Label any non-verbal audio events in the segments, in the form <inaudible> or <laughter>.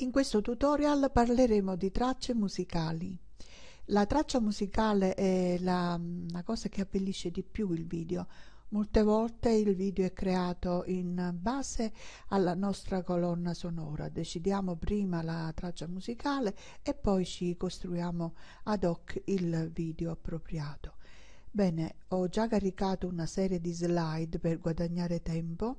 In questo tutorial parleremo di tracce musicali. La traccia musicale è la, la, cosa che abbellisce di più il video. Molte volte il video è creato in base alla nostra colonna sonora. Decidiamo prima la traccia musicale e poi ci costruiamo ad hoc il video appropriato. Bene, ho già caricato una serie di slide per guadagnare tempo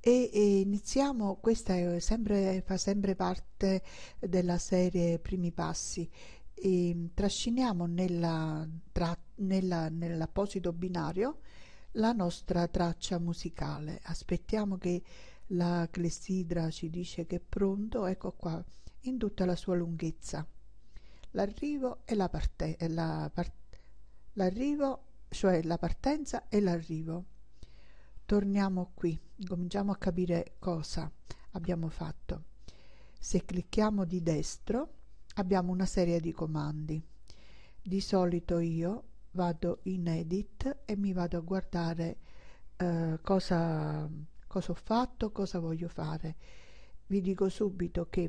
e, iniziamo, questa sempre, fa sempre parte della serie Primi Passi, e mm, trasciniamo nell'apposito nella, nell binario la nostra traccia musicale, aspettiamo che la clessidra ci dice che è pronto, ecco qua, in tutta la sua lunghezza. L'arrivo e la partenza, l'arrivo, la part cioè la partenza e l'arrivo torniamo qui, cominciamo a capire cosa abbiamo fatto. Se clicchiamo di destro abbiamo una serie di comandi. Di solito io vado in edit e mi vado a guardare eh, cosa, cosa ho fatto, cosa voglio fare. Vi dico subito che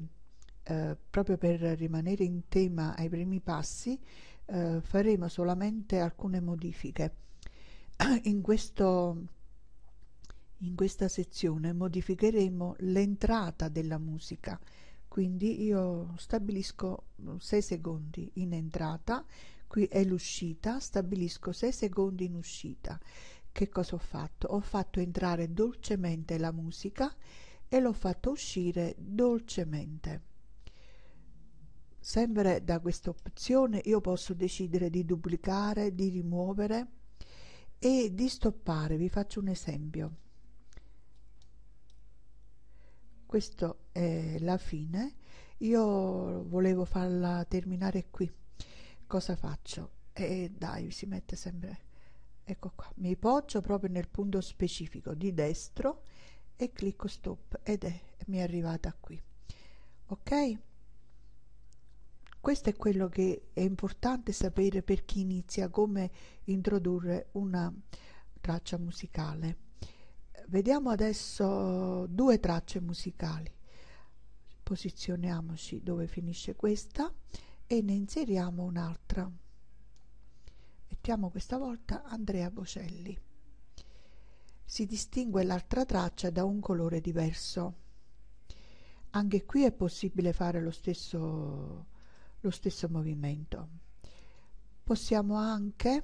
eh, proprio per rimanere in tema ai primi passi eh, faremo solamente alcune modifiche. <clears throat> In questo in questa sezione modificheremo l'entrata della musica, quindi io stabilisco 6 mm, secondi in entrata, qui è l'uscita, stabilisco 6 secondi in uscita. Che cosa ho fatto? Ho fatto entrare dolcemente la musica e l'ho fatto uscire dolcemente. Sempre da questa opzione io posso decidere di duplicare, di rimuovere e di stoppare. Vi faccio un esempio questa è la fine io volevo farla terminare qui cosa faccio e dai si mette sempre ecco qua mi poggio proprio nel punto specifico di destro e clicco stop ed è mi è arrivata qui ok questo è quello che è importante sapere per chi inizia come introdurre una traccia musicale vediamo adesso due tracce musicali. Posizioniamoci dove finisce questa e ne inseriamo un'altra. Mettiamo questa volta Andrea Bocelli. Si distingue l'altra traccia da un colore diverso. Anche qui è possibile fare lo stesso, lo stesso movimento. Possiamo anche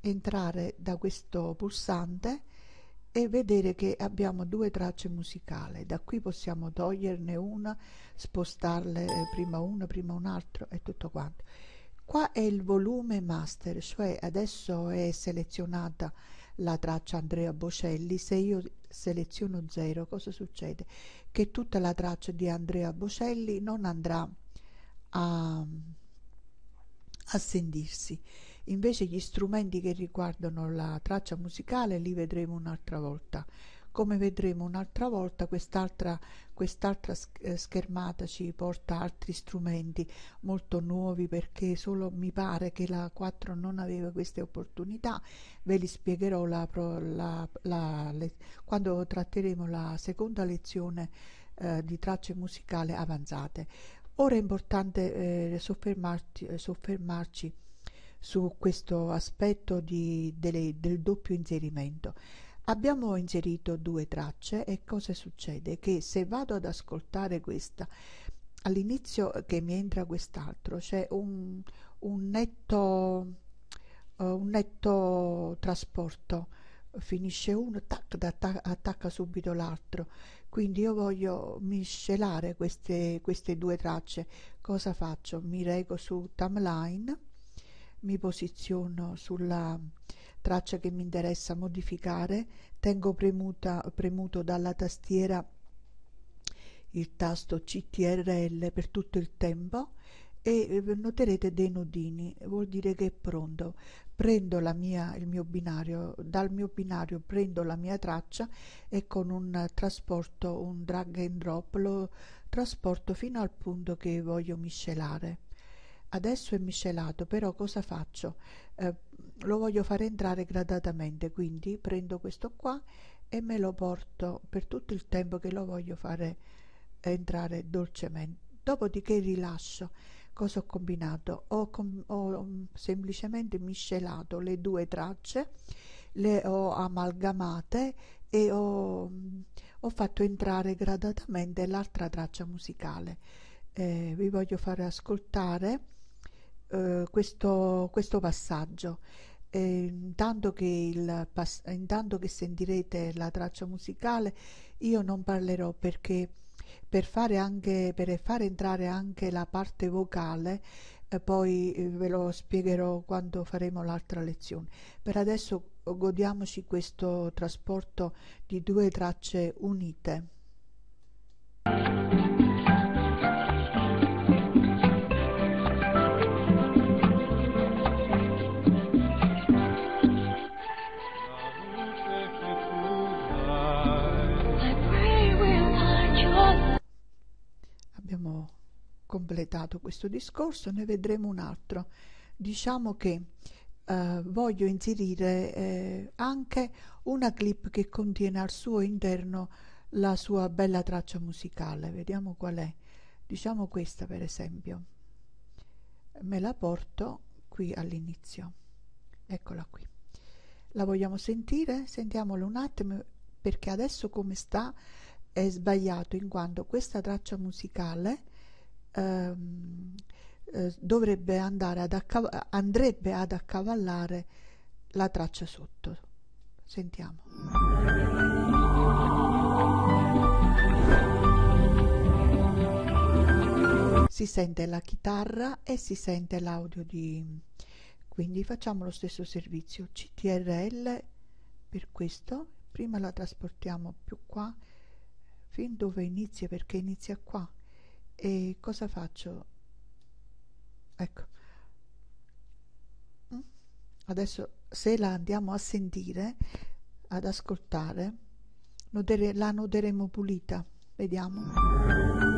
entrare da questo pulsante e vedere che abbiamo due tracce musicali da qui possiamo toglierne una spostarle eh, prima una prima un altro e tutto quanto qua è il volume master cioè adesso è selezionata la traccia Andrea Bocelli se io seleziono 0 cosa succede che tutta la traccia di Andrea Bocelli non andrà a, a sentirsi Invece gli strumenti che riguardano la traccia musicale li vedremo un'altra volta. Come vedremo un'altra volta, quest'altra, quest'altra eh, schermata ci porta altri strumenti molto nuovi perché solo mi pare che la 4 non aveva queste opportunità. Ve li spiegherò la, la, la, le, quando tratteremo la seconda lezione eh, di tracce musicali avanzate. Ora è importante eh, eh soffermarci su questo aspetto di, delle, del doppio inserimento. Abbiamo inserito due tracce e cosa succede? Che se vado ad ascoltare questa, all'inizio che mi entra quest'altro, c'è un, un, netto, uh, un netto trasporto finisce uno, tac, attacca subito l'altro. Quindi io voglio miscelare queste, queste due tracce. Cosa faccio? Mi rego su timeline mi posiziono sulla traccia che mi interessa modificare, tengo premuta, premuto dalla tastiera il tasto CTRL per tutto il tempo e noterete dei nodini, vuol dire che è pronto. Prendo mia, il mio binario, dal mio binario prendo la mia traccia e con un trasporto, un drag and drop, lo trasporto fino al punto che voglio miscelare adesso è miscelato però cosa faccio eh, lo voglio fare entrare gradatamente quindi prendo questo qua e me lo porto per tutto il tempo che lo voglio fare entrare dolcemente dopodiché rilascio cosa ho combinato ho, com ho mm, semplicemente miscelato le due tracce le ho amalgamate e ho, mm, ho fatto entrare gradatamente l'altra traccia musicale eh, vi voglio fare ascoltare eh, questo, questo, passaggio. Eh, intanto, che il, pass intanto che sentirete la traccia musicale, io non parlerò perché per fare, anche, per fare entrare anche la parte vocale eh, poi eh, ve lo spiegherò quando faremo l'altra lezione per adesso godiamoci questo trasporto di due tracce unite completato questo discorso, ne vedremo un altro. Diciamo che eh, voglio inserire eh, anche una clip che contiene al suo interno la sua bella traccia musicale. Vediamo qual è. Diciamo questa per esempio. Me la porto qui all'inizio. Eccola qui. La vogliamo sentire? Sentiamola un attimo perché adesso come sta è sbagliato in quanto questa traccia musicale ehm, eh, dovrebbe andare ad accav- andrebbe ad accavallare la traccia sotto. Sentiamo. Si sente la chitarra e si sente l'audio di... Quindi facciamo lo stesso servizio CTRL per questo. Prima la trasportiamo più qua, fin dove inizia, perché inizia qua e cosa faccio? Ecco, mm? adesso se la andiamo a sentire, ad ascoltare, la noderemo pulita, vediamo.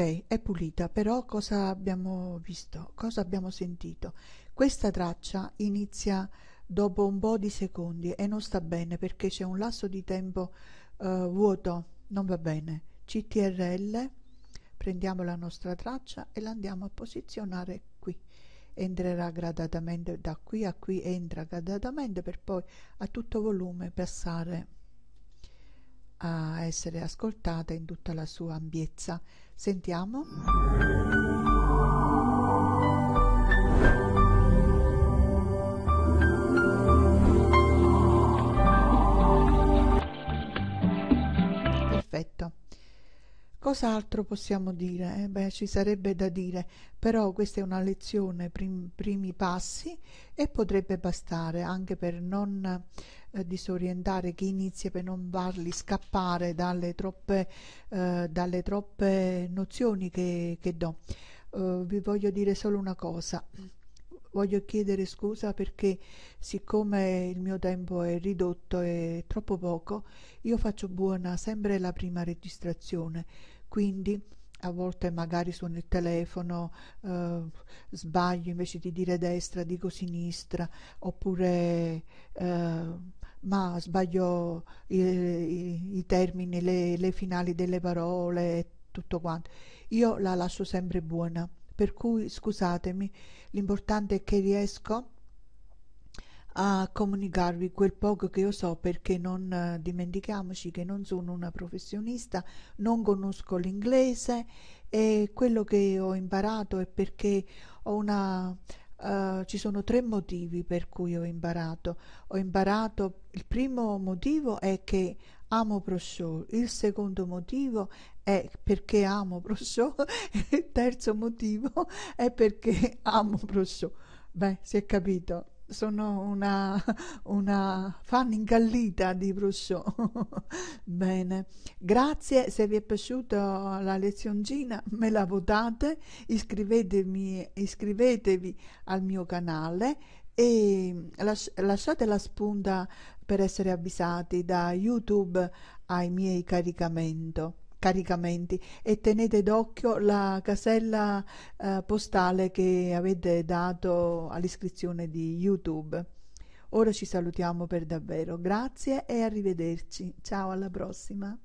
è pulita, però cosa abbiamo visto? Cosa abbiamo sentito? Questa traccia inizia dopo un po' di secondi e non sta bene perché c'è un lasso di tempo eh, vuoto, non va bene. CTRL, prendiamo la nostra traccia e la andiamo a posizionare qui. Entrerà gradatamente da qui a qui, entra gradatamente per poi a tutto volume passare a essere ascoltata in tutta la sua ambiezza. Sentiamo. Cos'altro possiamo dire? Eh, beh, ci sarebbe da dire, però questa è una lezione prim primi passi e potrebbe bastare anche per non eh, disorientare chi inizia, per non farli scappare dalle troppe, eh, dalle troppe nozioni che, che do. Eh, vi voglio dire solo una cosa. Voglio chiedere scusa perché siccome il mio tempo è ridotto e troppo poco, io faccio buona sempre la prima registrazione, quindi a volte magari suono il telefono, eh, sbaglio invece di dire destra dico sinistra, oppure eh, ma sbaglio i, eh, i, i termini, le, le finali delle parole e tutto quanto. Io la lascio sempre buona per cui scusatemi, l'importante è che riesco a comunicarvi quel poco che io so perché non eh, dimentichiamoci che non sono una professionista, non conosco l'inglese e quello che ho imparato è perché ho una Uh, ci sono tre motivi per cui ho imparato. Ho imparato, il primo motivo è che amo Prosciò. Il secondo motivo è perché amo Prosciò. <laughs> Il terzo motivo è perché amo Prosciò. Beh, si è capito. Sono una, una fan ingallita di Prosciò. <laughs> Bene, grazie. Se vi è piaciuta la lezioncina, me la votate. Iscrivetevi, iscrivetevi al mio canale e lasciate la spunta per essere avvisati da YouTube ai miei caricamenti e tenete d'occhio la casella eh, postale che avete dato all'iscrizione di YouTube. Ora ci salutiamo per davvero. Grazie e arrivederci. Ciao alla prossima.